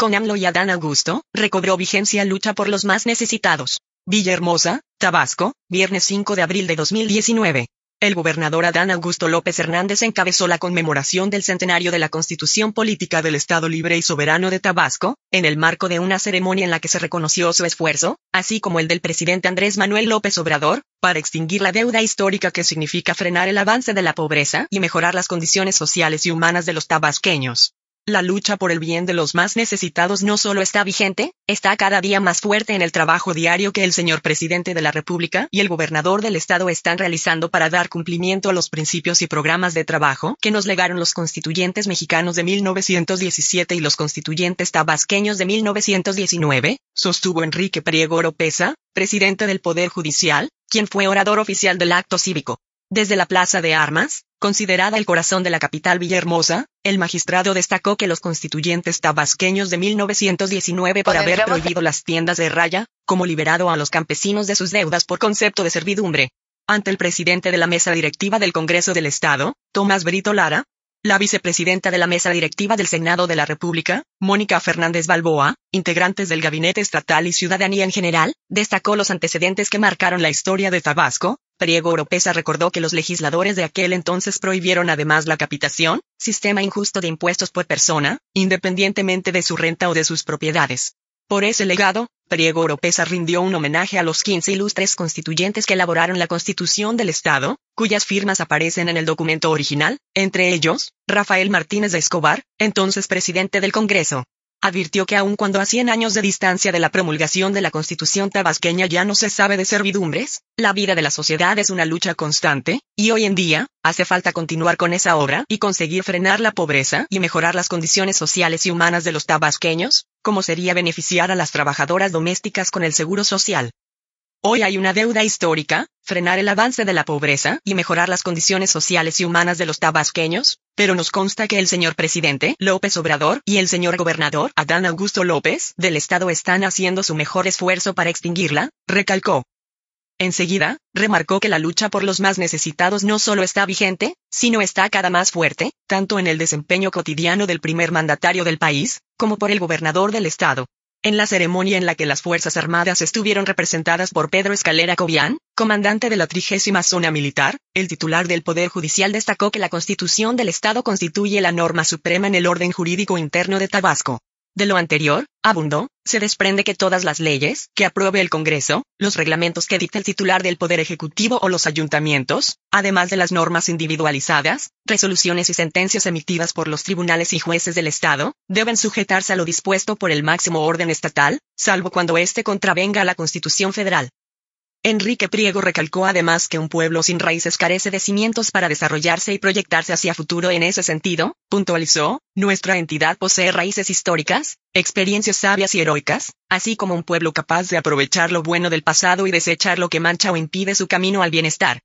Con AMLO y Adán Augusto, recobró vigencia lucha por los más necesitados. Villahermosa, Tabasco, viernes 5 de abril de 2019. El gobernador Adán Augusto López Hernández encabezó la conmemoración del centenario de la Constitución Política del Estado Libre y Soberano de Tabasco, en el marco de una ceremonia en la que se reconoció su esfuerzo, así como el del presidente Andrés Manuel López Obrador, para extinguir la deuda histórica que significa frenar el avance de la pobreza y mejorar las condiciones sociales y humanas de los tabasqueños. La lucha por el bien de los más necesitados no solo está vigente, está cada día más fuerte en el trabajo diario que el señor presidente de la República y el gobernador del estado están realizando para dar cumplimiento a los principios y programas de trabajo que nos legaron los constituyentes mexicanos de 1917 y los constituyentes tabasqueños de 1919, sostuvo Enrique Priego Oropesa, presidente del Poder Judicial, quien fue orador oficial del acto cívico. Desde la Plaza de Armas, considerada el corazón de la capital Villahermosa, el magistrado destacó que los constituyentes tabasqueños de 1919 por haber prohibido las tiendas de raya, como liberado a los campesinos de sus deudas por concepto de servidumbre. Ante el presidente de la mesa directiva del Congreso del Estado, Tomás Brito Lara, la vicepresidenta de la mesa directiva del Senado de la República, Mónica Fernández Balboa, integrantes del Gabinete Estatal y Ciudadanía en general, destacó los antecedentes que marcaron la historia de Tabasco, Priego Oropesa recordó que los legisladores de aquel entonces prohibieron además la capitación, sistema injusto de impuestos por persona, independientemente de su renta o de sus propiedades. Por ese legado, Priego Oropesa rindió un homenaje a los 15 ilustres constituyentes que elaboraron la Constitución del Estado, cuyas firmas aparecen en el documento original, entre ellos, Rafael Martínez de Escobar, entonces presidente del Congreso. Advirtió que aun cuando a 100 años de distancia de la promulgación de la Constitución tabasqueña ya no se sabe de servidumbres, la vida de la sociedad es una lucha constante, y hoy en día, hace falta continuar con esa obra y conseguir frenar la pobreza y mejorar las condiciones sociales y humanas de los tabasqueños, como sería beneficiar a las trabajadoras domésticas con el seguro social. Hoy hay una deuda histórica, frenar el avance de la pobreza y mejorar las condiciones sociales y humanas de los tabasqueños, pero nos consta que el señor presidente López Obrador y el señor gobernador Adán Augusto López del Estado están haciendo su mejor esfuerzo para extinguirla, recalcó. Enseguida, remarcó que la lucha por los más necesitados no solo está vigente, sino está cada más fuerte, tanto en el desempeño cotidiano del primer mandatario del país, como por el gobernador del estado. En la ceremonia en la que las Fuerzas Armadas estuvieron representadas por Pedro Escalera Cobian, comandante de la trigésima zona militar, el titular del Poder Judicial destacó que la Constitución del Estado constituye la norma suprema en el orden jurídico interno de Tabasco. De lo anterior, abundó, se desprende que todas las leyes que apruebe el Congreso, los reglamentos que dicta el titular del Poder Ejecutivo o los ayuntamientos, además de las normas individualizadas, resoluciones y sentencias emitidas por los tribunales y jueces del Estado, deben sujetarse a lo dispuesto por el máximo orden estatal, salvo cuando éste contravenga a la Constitución Federal. Enrique Priego recalcó además que un pueblo sin raíces carece de cimientos para desarrollarse y proyectarse hacia futuro en ese sentido, puntualizó, nuestra entidad posee raíces históricas, experiencias sabias y heroicas, así como un pueblo capaz de aprovechar lo bueno del pasado y desechar lo que mancha o impide su camino al bienestar.